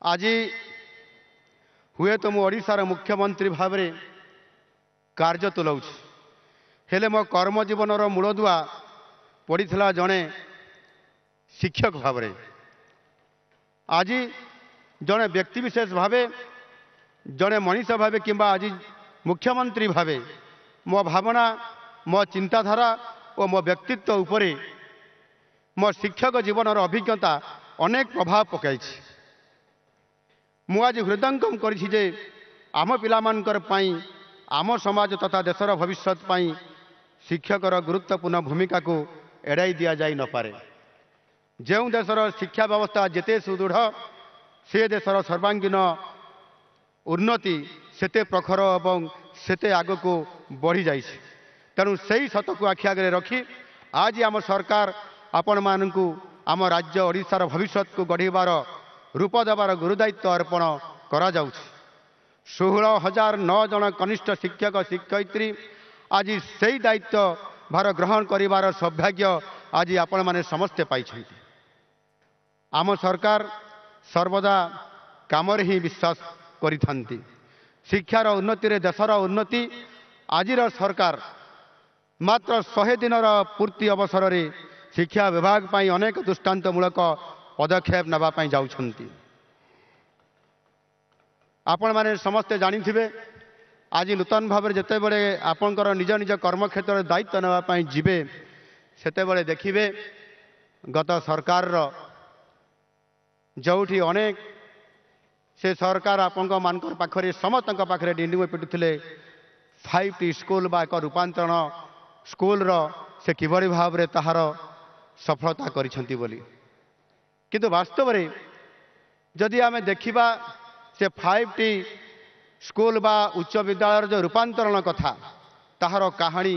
ଆଜି ହୁଏତ ମୁଁ ଓଡ଼ିଶାର ମୁଖ୍ୟମନ୍ତ୍ରୀ ଭାବରେ କାର୍ଯ୍ୟ ତୁଲାଉଛି ହେଲେ ମୋ କର୍ମଜୀବନର ମୂଳଦୁଆ ପଡ଼ିଥିଲା ଜଣେ ଶିକ୍ଷକ ଭାବରେ ଆଜି ଜଣେ ବ୍ୟକ୍ତିବିଶେଷ ଭାବେ ଜଣେ ମଣିଷ ଭାବେ କିମ୍ବା ଆଜି ମୁଖ୍ୟମନ୍ତ୍ରୀ ଭାବେ ମୋ ଭାବନା ମୋ ଚିନ୍ତାଧାରା ଓ ମୋ ବ୍ୟକ୍ତିତ୍ୱ ଉପରେ ମୋ ଶିକ୍ଷକ ଜୀବନର ଅଭିଜ୍ଞତା ଅନେକ ପ୍ରଭାବ ପକାଇଛି ମୁଁ ଆଜି ହୃଦୟଙ୍ଗମ କରିଛି ଯେ ଆମ ପିଲାମାନଙ୍କର ପାଇଁ ଆମ ସମାଜ ତଥା ଦେଶର ଭବିଷ୍ୟତ ପାଇଁ ଶିକ୍ଷକର ଗୁରୁତ୍ୱପୂର୍ଣ୍ଣ ଭୂମିକାକୁ ଏଡ଼ାଇ ଦିଆଯାଇ ନପାରେ ଯେଉଁ ଦେଶର ଶିକ୍ଷା ବ୍ୟବସ୍ଥା ଯେତେ ସୁଦୃଢ଼ ସେ ଦେଶର ସର୍ବାଙ୍ଗୀନ ଉନ୍ନତି ସେତେ ପ୍ରଖର ଏବଂ ସେତେ ଆଗକୁ ବଢ଼ିଯାଇଛି ତେଣୁ ସେହି ସତକୁ ଆଖି ଆଗରେ ରଖି ଆଜି ଆମ ସରକାର ଆପଣମାନଙ୍କୁ ଆମ ରାଜ୍ୟ ଓଡ଼ିଶାର ଭବିଷ୍ୟତକୁ ଗଢ଼ିବାର ରୂପ ଦେବାର ଗୁରୁଦାୟିତ୍ୱ ଅର୍ପଣ କରାଯାଉଛି ଷୋହଳ ହଜାର ନଅ ଜଣ କନିଷ୍ଠ ଶିକ୍ଷକ ଶିକ୍ଷୟିତ୍ରୀ ଆଜି ସେଇ ଦାୟିତ୍ୱ ଭାର ଗ୍ରହଣ କରିବାର ସୌଭାଗ୍ୟ ଆଜି ଆପଣମାନେ ସମସ୍ତେ ପାଇଛନ୍ତି ଆମ ସରକାର ସର୍ବଦା କାମରେ ହିଁ ବିଶ୍ୱାସ କରିଥାନ୍ତି ଶିକ୍ଷାର ଉନ୍ନତିରେ ଦେଶର ଉନ୍ନତି ଆଜିର ସରକାର ମାତ୍ର ଶହେ ଦିନର ପୂର୍ତ୍ତି ଅବସରରେ ଶିକ୍ଷା ବିଭାଗ ପାଇଁ ଅନେକ ଦୃଷ୍ଟାନ୍ତମୂଳକ ପଦକ୍ଷେପ ନେବା ପାଇଁ ଯାଉଛନ୍ତି ଆପଣମାନେ ସମସ୍ତେ ଜାଣିଥିବେ ଆଜି ନୂତନ ଭାବରେ ଯେତେବେଳେ ଆପଣଙ୍କର ନିଜ ନିଜ କର୍ମକ୍ଷେତ୍ରରେ ଦାୟିତ୍ୱ ନେବା ପାଇଁ ଯିବେ ସେତେବେଳେ ଦେଖିବେ ଗତ ସରକାରର ଯେଉଁଠି ଅନେକ ସେ ସରକାର ଆପଣଙ୍କ ମାନଙ୍କ ପାଖରେ ସମସ୍ତଙ୍କ ପାଖରେ ଡିଣ୍ଡିଙ୍ଗ ପିଟୁଥିଲେ ଫାଇଭ୍ ଟି ସ୍କୁଲ ବା ଏକ ରୂପାନ୍ତରଣ ସ୍କୁଲର ସେ କିଭଳି ଭାବରେ ତାହାର ସଫଳତା କରିଛନ୍ତି ବୋଲି କିନ୍ତୁ ବାସ୍ତବରେ ଯଦି ଆମେ ଦେଖିବା ସେ ଫାଇଭ୍ ଟି ସ୍କୁଲ ବା ଉଚ୍ଚ ବିଦ୍ୟାଳୟର ଯେଉଁ ରୂପାନ୍ତରଣ କଥା ତାହାର କାହାଣୀ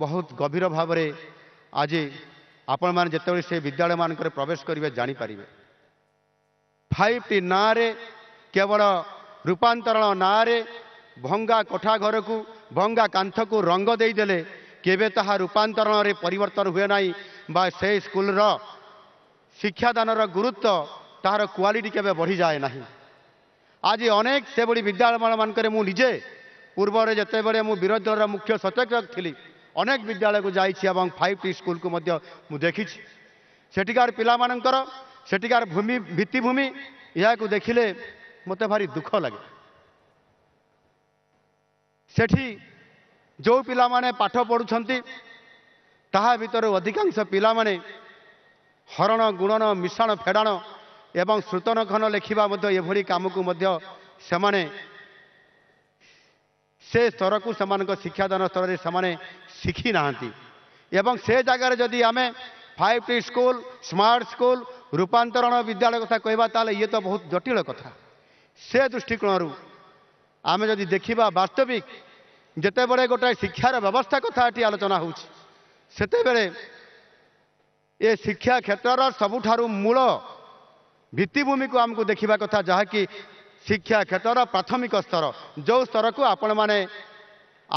ବହୁତ ଗଭୀର ଭାବରେ ଆଜି ଆପଣମାନେ ଯେତେବେଳେ ସେ ବିଦ୍ୟାଳୟମାନଙ୍କରେ ପ୍ରବେଶ କରିବେ ଜାଣିପାରିବେ ଫାଇଭ୍ ଟି ନାଁରେ କେବଳ ରୂପାନ୍ତରଣ ନାଁରେ ଭଙ୍ଗା କୋଠାଘରକୁ ଭଙ୍ଗା କାନ୍ଥକୁ ରଙ୍ଗ ଦେଇଦେଲେ କେବେ ତାହା ରୂପାନ୍ତରଣରେ ପରିବର୍ତ୍ତନ ହୁଏ ନାହିଁ ବା ସେ ସ୍କୁଲର ଶିକ୍ଷାଦାନର ଗୁରୁତ୍ୱ ତାହାର କ୍ୱାଲିଟି କେବେ ବଢ଼ିଯାଏ ନାହିଁ ଆଜି ଅନେକ ସେଭଳି ବିଦ୍ୟାଳୟମାନଙ୍କରେ ମୁଁ ନିଜେ ପୂର୍ବରେ ଯେତେବେଳେ ମୁଁ ବିରୋଧୀ ଦଳର ମୁଖ୍ୟ ସଚେତକ ଥିଲି ଅନେକ ବିଦ୍ୟାଳୟକୁ ଯାଇଛି ଏବଂ ଫାଇଭ୍ ଟି ସ୍କୁଲକୁ ମଧ୍ୟ ମୁଁ ଦେଖିଛି ସେଠିକାର ପିଲାମାନଙ୍କର ସେଠିକାର ଭୂମି ଭିତ୍ତିଭୂମି ଏହାକୁ ଦେଖିଲେ ମୋତେ ଭାରି ଦୁଃଖ ଲାଗେ ସେଠି ଯେଉଁ ପିଲାମାନେ ପାଠ ପଢ଼ୁଛନ୍ତି ତାହା ଭିତରୁ ଅଧିକାଂଶ ପିଲାମାନେ ହରଣ ଗୁଣନ ମିଶାଣ ଫେଡ଼ାଣ ଏବଂ ଶ୍ରୁତନଖନ ଲେଖିବା ମଧ୍ୟ ଏଭଳି କାମକୁ ମଧ୍ୟ ସେମାନେ ସେ ସ୍ତରକୁ ସେମାନଙ୍କ ଶିକ୍ଷାଦାନ ସ୍ତରରେ ସେମାନେ ଶିଖି ନାହାନ୍ତି ଏବଂ ସେ ଜାଗାରେ ଯଦି ଆମେ five T school smart school ରୂପାନ୍ତରଣ ବିଦ୍ୟାଳୟ କଥା କହିବା ତାହେଲେ ଇଏ ତ ବହୁତ ଜଟିଳ କଥା ସେ ଦୃଷ୍ଟିକୋଣରୁ ଆମେ ଯଦି ଦେଖିବା ବାସ୍ତବିକ ଯେତେବେଳେ ଗୋଟାଏ ଶିକ୍ଷାର ବ୍ୟବସ୍ଥା କଥା ଏଠି ଆଲୋଚନା ହେଉଛି ସେତେବେଳେ ଏ ଶିକ୍ଷା କ୍ଷେତ୍ରର ସବୁଠାରୁ ମୂଳ ଭିତ୍ତିଭୂମିକୁ ଆମକୁ ଦେଖିବା କଥା ଯାହାକି ଶିକ୍ଷା କ୍ଷେତ୍ରର ପ୍ରାଥମିକ ସ୍ତର ଯେଉଁ ସ୍ତରକୁ ଆପଣମାନେ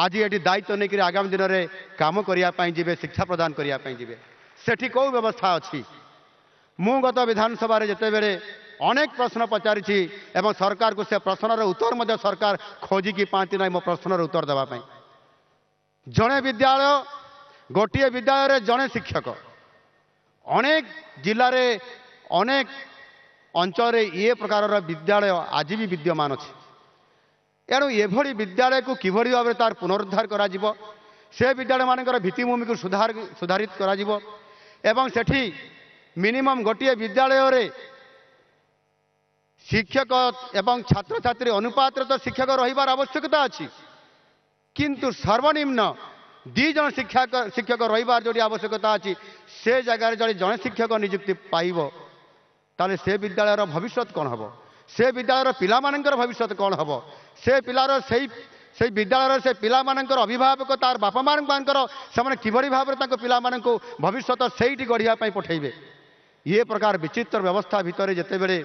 ଆଜି ଏଠି ଦାୟିତ୍ୱ ନେଇକରି ଆଗାମୀ ଦିନରେ କାମ କରିବା ପାଇଁ ଯିବେ ଶିକ୍ଷା ପ୍ରଦାନ କରିବା ପାଇଁ ଯିବେ ସେଠି କେଉଁ ବ୍ୟବସ୍ଥା ଅଛି ମୁଁ ଗତ ବିଧାନସଭାରେ ଯେତେବେଳେ ଅନେକ ପ୍ରଶ୍ନ ପଚାରିଛି ଏବଂ ସରକାରକୁ ସେ ପ୍ରଶ୍ନର ଉତ୍ତର ମଧ୍ୟ ସରକାର ଖୋଜିକି ପାଆନ୍ତି ନାହିଁ ମୋ ପ୍ରଶ୍ନର ଉତ୍ତର ଦେବା ପାଇଁ ଜଣେ ବିଦ୍ୟାଳୟ ଗୋଟିଏ ବିଦ୍ୟାଳୟରେ ଜଣେ ଶିକ୍ଷକ ଅନେକ ଜିଲ୍ଲାରେ ଅନେକ ଅଞ୍ଚଳରେ ଏ ପ୍ରକାରର ବିଦ୍ୟାଳୟ ଆଜି ବି ବିଦ୍ୟମାନ ଅଛି ଏଣୁ ଏଭଳି ବିଦ୍ୟାଳୟକୁ କିଭଳି ଭାବରେ ତାର ପୁନରୁଦ୍ଧାର କରାଯିବ ସେ ବିଦ୍ୟାଳୟମାନଙ୍କର ଭିତ୍ତିଭୂମିକୁ ସୁଧାର ସୁଧାରିତ କରାଯିବ ଏବଂ ସେଠି ମିନିମମ୍ ଗୋଟିଏ ବିଦ୍ୟାଳୟରେ ଶିକ୍ଷକ ଏବଂ ଛାତ୍ରଛାତ୍ରୀ ଅନୁପାତରେ ତ ଶିକ୍ଷକ ରହିବାର ଆବଶ୍ୟକତା ଅଛି କିନ୍ତୁ ସର୍ବନିମ୍ନ ଦୁଇ ଜଣ ଶିକ୍ଷକ ଶିକ୍ଷକ ରହିବାର ଯେଉଁଠି ଆବଶ୍ୟକତା ଅଛି ସେ ଜାଗାରେ ଜଣେ ଜଣେ ଶିକ୍ଷକ ନିଯୁକ୍ତି ପାଇବ ତାହେଲେ ସେ ବିଦ୍ୟାଳୟର ଭବିଷ୍ୟତ କ'ଣ ହେବ ସେ ବିଦ୍ୟାଳୟର ପିଲାମାନଙ୍କର ଭବିଷ୍ୟତ କ'ଣ ହେବ ସେ ପିଲାର ସେଇ ସେଇ ବିଦ୍ୟାଳୟର ସେ ପିଲାମାନଙ୍କର ଅଭିଭାବକ ତାର ବାପା ମାଆଙ୍କର ସେମାନେ କିଭଳି ଭାବରେ ତାଙ୍କ ପିଲାମାନଙ୍କୁ ଭବିଷ୍ୟତ ସେଇଠି ଗଢ଼ିବା ପାଇଁ ପଠାଇବେ ଇଏ ପ୍ରକାର ବିଚିତ୍ର ବ୍ୟବସ୍ଥା ଭିତରେ ଯେତେବେଳେ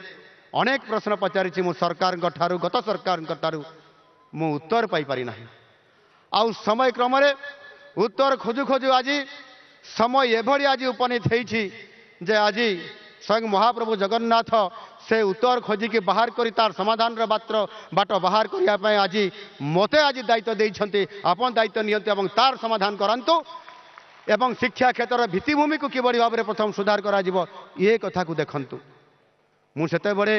ଅନେକ ପ୍ରଶ୍ନ ପଚାରିଛି ମୁଁ ସରକାରଙ୍କ ଠାରୁ ଗତ ସରକାରଙ୍କ ଠାରୁ ମୁଁ ଉତ୍ତର ପାଇପାରି ନାହିଁ ଆଉ ସମୟକ୍ରମରେ ଉତ୍ତର ଖୋଜୁ ଖୋଜୁ ଆଜି ସମୟ ଏଭଳି ଆଜି ଉପନୀତ ହେଇଛି ଯେ ଆଜି ସ୍ୱୟଂ ମହାପ୍ରଭୁ ଜଗନ୍ନାଥ ସେ ଉତ୍ତର ଖୋଜିକି ବାହାର କରି ତାର ସମାଧାନର ମାତ୍ର ବାଟ ବାହାର କରିବା ପାଇଁ ଆଜି ମୋତେ ଆଜି ଦାୟିତ୍ୱ ଦେଇଛନ୍ତି ଆପଣ ଦାୟିତ୍ୱ ନିଅନ୍ତୁ ଏବଂ ତାର ସମାଧାନ କରନ୍ତୁ ଏବଂ ଶିକ୍ଷା କ୍ଷେତ୍ରର ଭିତ୍ତିଭୂମିକୁ କିଭଳି ଭାବରେ ପ୍ରଥମ ସୁଧାର କରାଯିବ ଏ କଥାକୁ ଦେଖନ୍ତୁ ମୁଁ ସେତେବେଳେ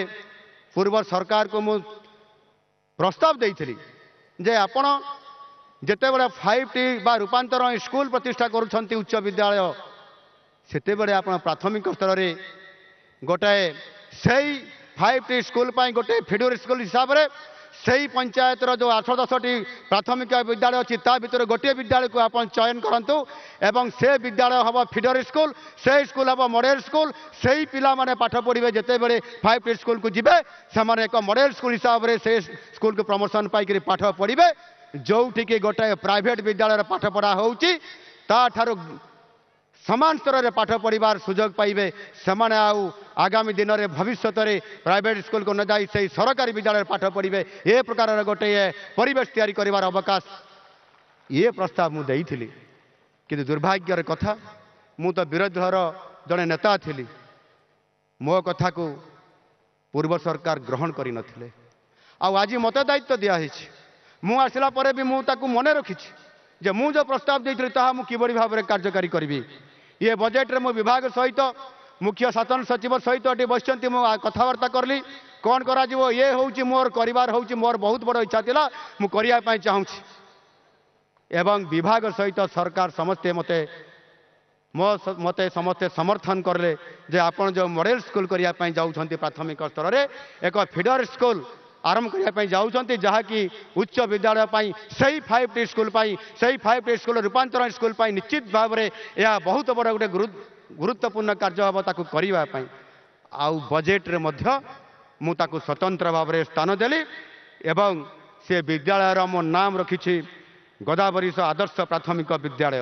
ପୂର୍ବ ସରକାରକୁ ମୁଁ ପ୍ରସ୍ତାବ ଦେଇଥିଲି ଯେ ଆପଣ ଯେତେବେଳେ ଫାଇଭ ଟି ବା ରୂପାନ୍ତରଣ ସ୍କୁଲ ପ୍ରତିଷ୍ଠା କରୁଛନ୍ତି ଉଚ୍ଚ ବିଦ୍ୟାଳୟ ସେତେବେଳେ ଆପଣ ପ୍ରାଥମିକ ସ୍ତରରେ ଗୋଟାଏ ସେଇ ଫାଇଭ ଟି ସ୍କୁଲ ପାଇଁ ଗୋଟିଏ ଫିଡୋର ସ୍କୁଲ ହିସାବରେ সেই পঞ্চায়েতর যে আঠ দশটি প্রাথমিক বিদ্যালয় অছি তা ভিতরে গোটিয়ে বিদ্যালয় আপনার চয়ন করতু এবং সে বিদ্যালয় হব ফিডর স্কুল সেই স্কুল হব মডেল স্কুল সেই পিলা মানে পাঠ পড়বে যেতবে ফাইভ টি স্কুল যাবে সে এক মডেল স্কুল হিসাবে সেই স্কুল প্রমোশন পাইকি পাঠ পড়বে যেটি ଯେଉଁଠିକି ଗୋଟାଏ ପ୍ରାଇଭେଟ୍ ବିଦ୍ୟାଳୟରେ ପାଠ ପଢ଼ା ହେଉଛି ତାଠାରୁ ସମାନ ସ୍ତରରେ ପାଠ ପଢ଼ିବାର ସୁଯୋଗ ପାଇବେ ସେମାନେ ଆଉ ଆଗାମୀ ଦିନରେ ଭବିଷ୍ୟତରେ ପ୍ରାଇଭେଟ୍ ସ୍କୁଲକୁ ନଯାଇ ସେହି ସରକାରୀ ବିଦ୍ୟାଳୟରେ ପାଠ ପଢ଼ିବେ ଏ ପ୍ରକାରର ଗୋଟିଏ ପରିବେଶ ତିଆରି କରିବାର ଅବକାଶ ଇଏ ପ୍ରସ୍ତାବ ମୁଁ ଦେଇଥିଲି କିନ୍ତୁ ଦୁର୍ଭାଗ୍ୟର କଥା ମୁଁ ତ ବିରୋଧୀ ଦଳର ଜଣେ ନେତା ଥିଲି ମୋ କଥାକୁ ପୂର୍ବ ସରକାର ଗ୍ରହଣ କରିନଥିଲେ ଆଉ ଆଜି ମୋତେ ଦାୟିତ୍ୱ ଦିଆହେଇଛି ମୁଁ ଆସିଲା ପରେ ବି ମୁଁ ତାକୁ ମନେ ରଖିଛି ଯେ ମୁଁ ଯେଉଁ ପ୍ରସ୍ତାବ ଦେଇଥିଲି ତାହା ମୁଁ କିଭଳି ଭାବରେ କାର୍ଯ୍ୟକାରୀ କରିବି ये बजेट्रे मु विभाग सहित मुख्य शासन सचिव सहित ये बसंट मुझे कथबार्ता कली कौन कर ये हूँ मोर कर मोर बहुत बड़ इच्छा था मुझे चाहूँगी एवं विभाग सहित सरकार समस्ते मते मो मत समस्ते समर्थन कले आप आपण जो मॉडेल स्कूल करने जाऊँच प्राथमिक स्तर में एक फिडर स्कूल आरंभ करने जाऊँच जहाँकि उच्च विद्यालय सही फाइव टी स्कूल सही फाइव टी स्कूल रूपांतरण स्कूल निश्चित भाव में यह बहुत बड़ गोटे गुरुत्वपूर्ण कार्य हम ताक करने आउ बजेट्रे मुझे स्वतंत्र भाव में स्थान देली से विद्यालय मो नाम रखी गदावरीश आदर्श प्राथमिक विद्यालय